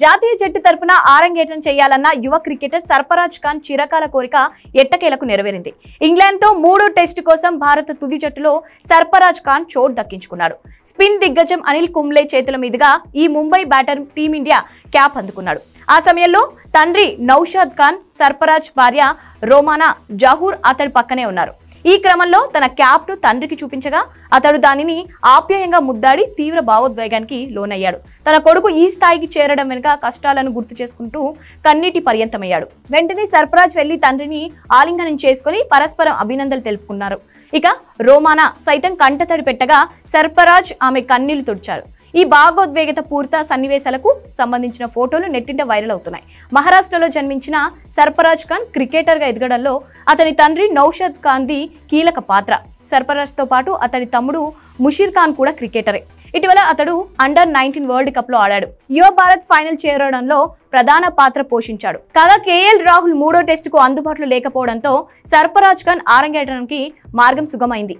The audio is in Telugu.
జాతీయ జట్టు తరపున ఆరంగేటం చేయాలన్న యువ క్రికెటర్ సర్పరాజ్ ఖాన్ చిరకాల కోరిక ఎట్టకేలకు నెరవేరింది ఇంగ్లాండ్తో మూడు టెస్టు కోసం భారత తుది జట్టులో సర్పరాజ్ ఖాన్ చోటు దక్కించుకున్నాడు స్పిన్ దిగ్గజం అనిల్ కుంబ్లే చేతుల మీదుగా ఈ ముంబై బ్యాటర్ టీమిండియా క్యాప్ అందుకున్నాడు ఆ సమయంలో తండ్రి నౌషాద్ ఖాన్ సర్పరాజ్ భార్య రోమానా జహూర్ అతడి పక్కనే ఉన్నారు ఈ క్రమంలో తన క్యాప్ను తండ్రికి చూపించగా అతడు దానిని ఆప్యాయంగా ముద్దాడి తీవ్ర భావోద్వేగానికి లోనయ్యాడు తన కొడుకు ఈ స్థాయికి చేరడం వెనుక కష్టాలను గుర్తు చేసుకుంటూ కన్నీటి పర్యంతమయ్యాడు వెంటనే సర్ఫరాజ్ వెళ్లి తండ్రిని ఆలింగనం చేసుకుని పరస్పరం అభినందనలు తెలుపుకున్నారు ఇక రోమానా సైతం కంటతడి పెట్టగా సర్ఫరాజ్ ఆమె కన్నీళ్లు తుడిచారు ఈ భాగోద్వేగత పూర్త సన్నివేశాలకు సంబంధించిన ఫోటోలు నెట్టింట వైరల్ అవుతున్నాయి మహారాష్ట్రలో జన్మించిన సర్పరాజ్ ఖాన్ క్రికెటర్గా ఎదగడంలో అతని తండ్రి నౌషద్ ఖాన్ది కీలక పాత్ర సర్పరాజ్తో పాటు అతని తమ్ముడు ముషీర్ ఖాన్ కూడా క్రికెటరే ఇటీవల అతడు అండర్ నైన్టీన్ వరల్డ్ కప్ లో ఆడాడు యువ భారత్ ఫైనల్ చేరడంలో ప్రధాన పాత్ర పోషించాడు కాగా కేఎల్ రాహుల్ మూడో టెస్టుకు అందుబాటులో లేకపోవడంతో సర్పరాజ్ ఖాన్ ఆరంగేటానికి మార్గం సుగమైంది